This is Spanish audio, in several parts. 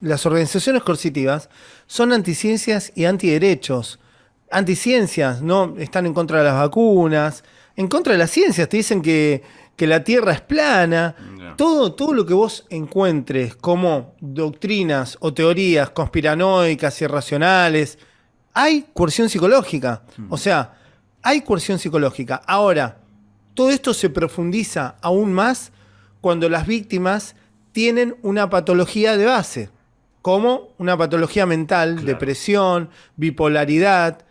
Las organizaciones coercitivas son anticiencias y anti antiderechos. Anticiencias, ¿no? Están en contra de las vacunas, en contra de las ciencias. Te dicen que, la Tierra es plana. Todo, todo lo que vos encuentres como doctrinas o teorías conspiranoicas, irracionales, hay coerción psicológica. Hmm. O sea, hay coerción psicológica. Ahora, todo esto se profundiza aún más cuando las víctimas tienen una patología de base, como una patología mental, depresión, bipolaridad.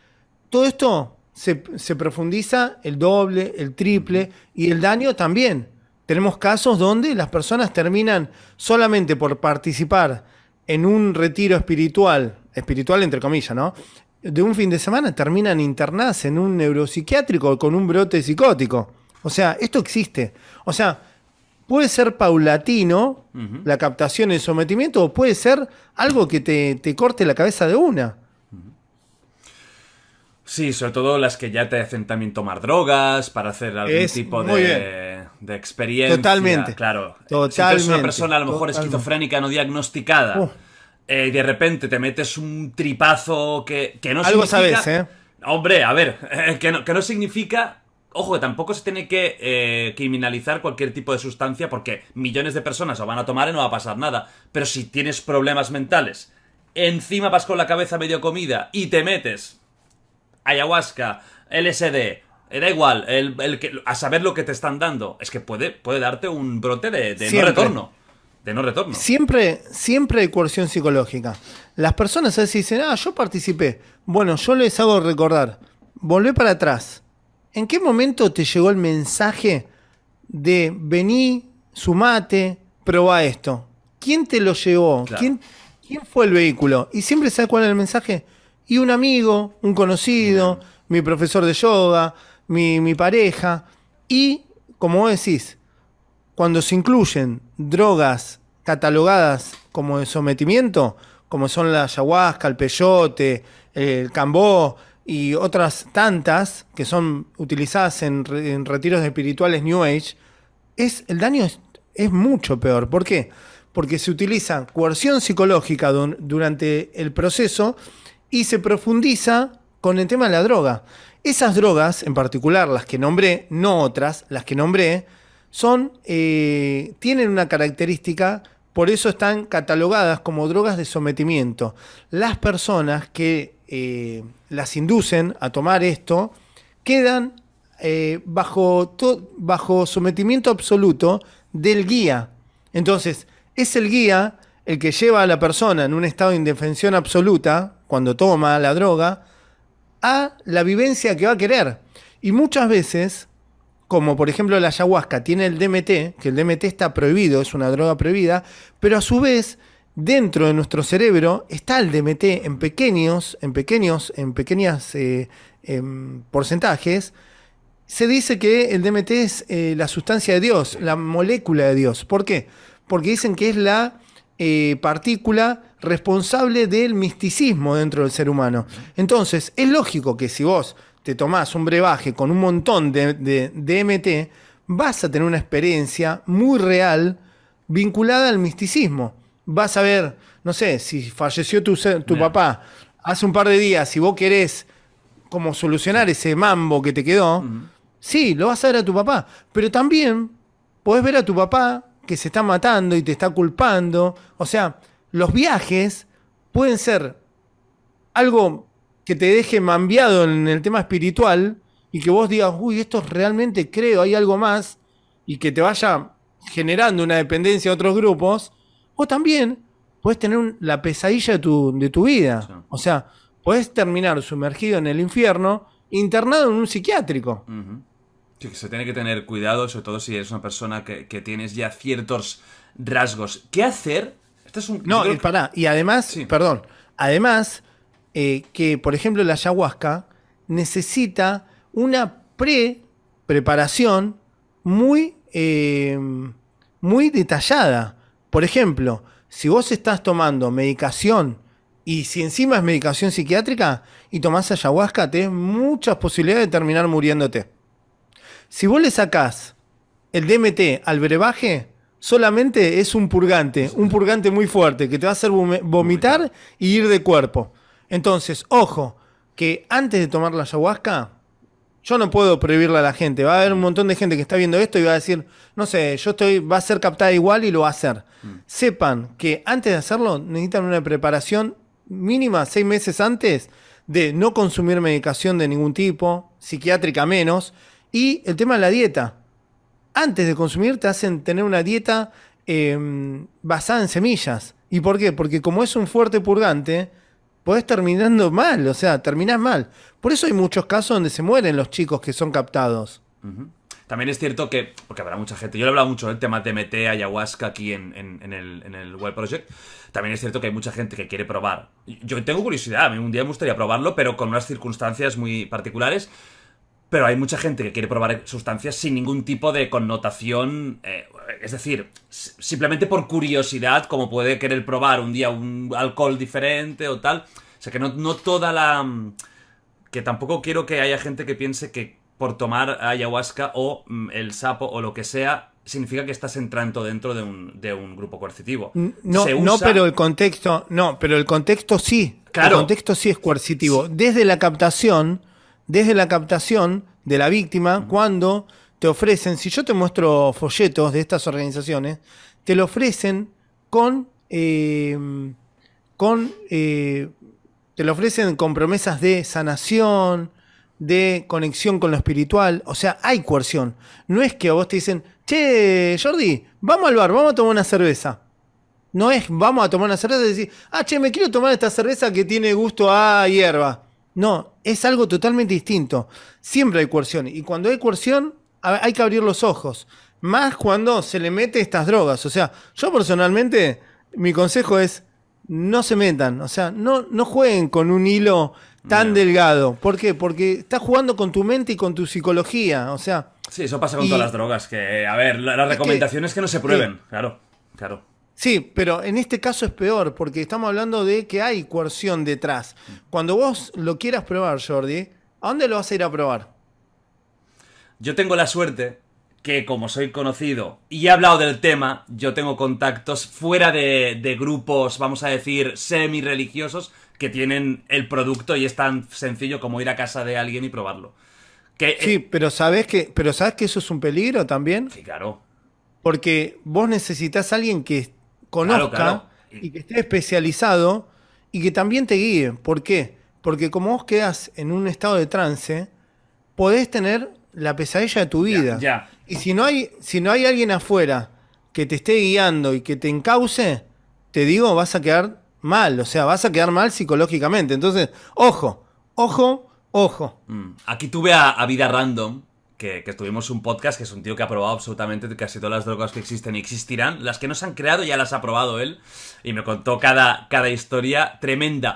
Todo esto se, profundiza el doble, el triple y el daño también. Tenemos casos donde las personas terminan solamente por participar en un retiro espiritual, espiritual entre comillas, ¿no? De un fin de semana terminan internadas en un neuropsiquiátrico con un brote psicótico. O sea, esto existe. O sea, puede ser paulatino la captación y el sometimiento, o puede ser algo que te, corte la cabeza de una. Sí, sobre todo las que ya te hacen también tomar drogas para hacer algún tipo de, experiencia. Totalmente. Claro. Si eres una persona a lo mejor esquizofrénica no diagnosticada eh, y de repente te metes un tripazo que, no significa... Algo sabes, ¿eh? Hombre, a ver, que no significa Ojo, que tampoco se tiene que eh, criminalizar cualquier tipo de sustancia porque millones de personas lo van a tomar y no va a pasar nada. Pero si tienes problemas mentales, encima vas con la cabeza medio comida y te metes ayahuasca, LSD, eh, da igual, el, que, a saber lo que te están dando, es que puede, puede darte un brote de, no retorno. De no retorno. Siempre, siempre hay coerción psicológica. Las personas a dicen, ah, yo participé. Bueno, yo les hago recordar, volvé para atrás ¿en qué momento te llegó el mensaje de vení, sumate, probá esto? ¿Quién te lo llevó? ¿Quién, fue el vehículo? Y siempre sabe cuál era el mensaje. Y un amigo, un conocido, mi profesor de yoga, mi, mi pareja. Y, como vos decís, cuando se incluyen drogas catalogadas como de sometimiento, como son la ayahuasca, el peyote, el cambó, y otras tantas que son utilizadas en, retiros espirituales New Age, es, el daño es, mucho peor. ¿Por qué? Porque se utiliza coerción psicológica durante el proceso y se profundiza con el tema de la droga. Esas drogas, en particular las que nombré, no otras, las que nombré, son, eh, tienen una característica, por eso están catalogadas como drogas de sometimiento. Las personas que eh, las inducen a tomar esto, quedan eh, bajo, bajo sometimiento absoluto del guía. Entonces, es el guía el que lleva a la persona en un estado de indefensión absoluta, cuando toma la droga, a la vivencia que va a querer. Y muchas veces, como por ejemplo la ayahuasca tiene el DMT, que el DMT está prohibido, es una droga prohibida, pero a su vez dentro de nuestro cerebro está el DMT en pequeños, en pequeños, en pequeñas eh, em, porcentajes. Se dice que el DMT es eh, la sustancia de Dios, la molécula de Dios. ¿Por qué? Porque dicen que es la eh, partícula responsable del misticismo dentro del ser humano. Entonces, es lógico que si vos te tomás un brebaje con un montón de DMT, vas a tener una experiencia muy real vinculada al misticismo vas a ver, no sé, si falleció tu, tu papá hace un par de días, si vos querés como solucionar ese mambo que te quedó, sí, lo vas a ver a tu papá, pero también podés ver a tu papá que se está matando y te está culpando. O sea, los viajes pueden ser algo que te deje mambiado en el tema espiritual y que vos digas, uy, esto realmente creo, hay algo más, y que te vaya generando una dependencia a otros grupos, o también puedes tener la pesadilla de tu, de tu vida. O sea, puedes terminar sumergido en el infierno, internado en un psiquiátrico. sí, que se tiene que tener cuidado, sobre todo si eres una persona que, tienes ya ciertos rasgos. ¿Qué hacer? Este es un, no, y, Y además, perdón, además eh, que, por ejemplo, la ayahuasca necesita una pre-preparación muy, eh, muy detallada. Por ejemplo, si vos estás tomando medicación y si encima es medicación psiquiátrica y tomás ayahuasca, tenés muchas posibilidades de terminar muriéndote. Si vos le sacás el DMT al brebaje, solamente es un purgante, un purgante muy fuerte que te va a hacer vomitar y ir de cuerpo. Entonces, ojo, que antes de tomar la ayahuasca, yo no puedo prohibirle a la gente. Va a haber un montón de gente que está viendo esto y va a decir, no sé, yo estoy, va a ser captada igual y lo va a hacer. Mm. Sepan que antes de hacerlo necesitan una preparación mínima seis meses antes de no consumir medicación de ningún tipo, psiquiátrica menos, y el tema de la dieta. Antes de consumir te hacen tener una dieta em, basada en semillas. ¿Y por qué? Porque como es un fuerte purgante, puedes terminando mal, o sea, terminás mal. Por eso hay muchos casos donde se mueren los chicos que son captados. También es cierto que, porque habrá mucha gente, yo le he hablado mucho del tema de MT, ayahuasca aquí en, en, el, en el Web Project, también es cierto que hay mucha gente que quiere probar. Yo tengo curiosidad, a mí un día me gustaría probarlo, pero con unas circunstancias muy particulares pero hay mucha gente que quiere probar sustancias sin ningún tipo de connotación, eh, es decir, simplemente por curiosidad, como puede querer probar un día un alcohol diferente o tal. O sea que no, no toda la... que tampoco quiero que haya gente que piense que por tomar ayahuasca o mm, el sapo o lo que sea significa que estás entrando dentro de un, grupo coercitivo. No, no, pero el contexto, no, pero el contexto sí. Claro. El contexto sí es coercitivo. Desde la captación, desde la captación de la víctima cuando te ofrecen, si yo te muestro folletos de estas organizaciones, te lo ofrecen con, eh, con eh, te lo ofrecen con promesas de sanación, de conexión con lo espiritual, o sea, hay coerción. No es que a vos te dicen, che, Jordi, vamos al bar, vamos a tomar una cerveza. No es, vamos a tomar una cerveza y decir, ah, che, me quiero tomar esta cerveza que tiene gusto a hierba. No, es algo totalmente distinto. Siempre hay coerción. Y cuando hay coerción, hay que abrir los ojos. Más cuando se le mete estas drogas. O sea, yo personalmente, mi consejo es no se metan. O sea, no, no jueguen con un hilo tan delgado. ¿Por qué? Porque estás jugando con tu mente y con tu psicología. O sea. Sí, eso pasa con todas las drogas. Que, a ver, la, recomendación es que, no se prueben. Claro, claro. Sí, pero en este caso es peor, porque estamos hablando de que hay coerción detrás. Cuando vos lo quieras probar, Jordi, ¿a dónde lo vas a ir a probar? Yo tengo la suerte que, como soy conocido y he hablado del tema, yo tengo contactos fuera de, grupos, vamos a decir, semi-religiosos, que tienen el producto y es tan sencillo como ir a casa de alguien y probarlo. Eh, sí, pero sabes que, pero sabes que eso es un peligro también. Sí, claro. Porque vos necesitas a alguien que conozca y que esté especializado y que también te guíe. ¿Por qué? Porque como vos quedás en un estado de trance, podés tener la pesadilla de tu vida. Y si no, hay, si no hay alguien afuera que te esté guiando y que te encauce, te digo, vas a quedar mal, o sea, vas a quedar mal psicológicamente. Entonces, ojo, ojo, ojo. Mm. Aquí tuve a, a Vida Random, que, que, tuvimos un podcast que es un tío que ha probado absolutamente casi todas las drogas que existen y existirán. Las que no se han creado ya las ha probado él. Y me contó cada, cada historia tremenda.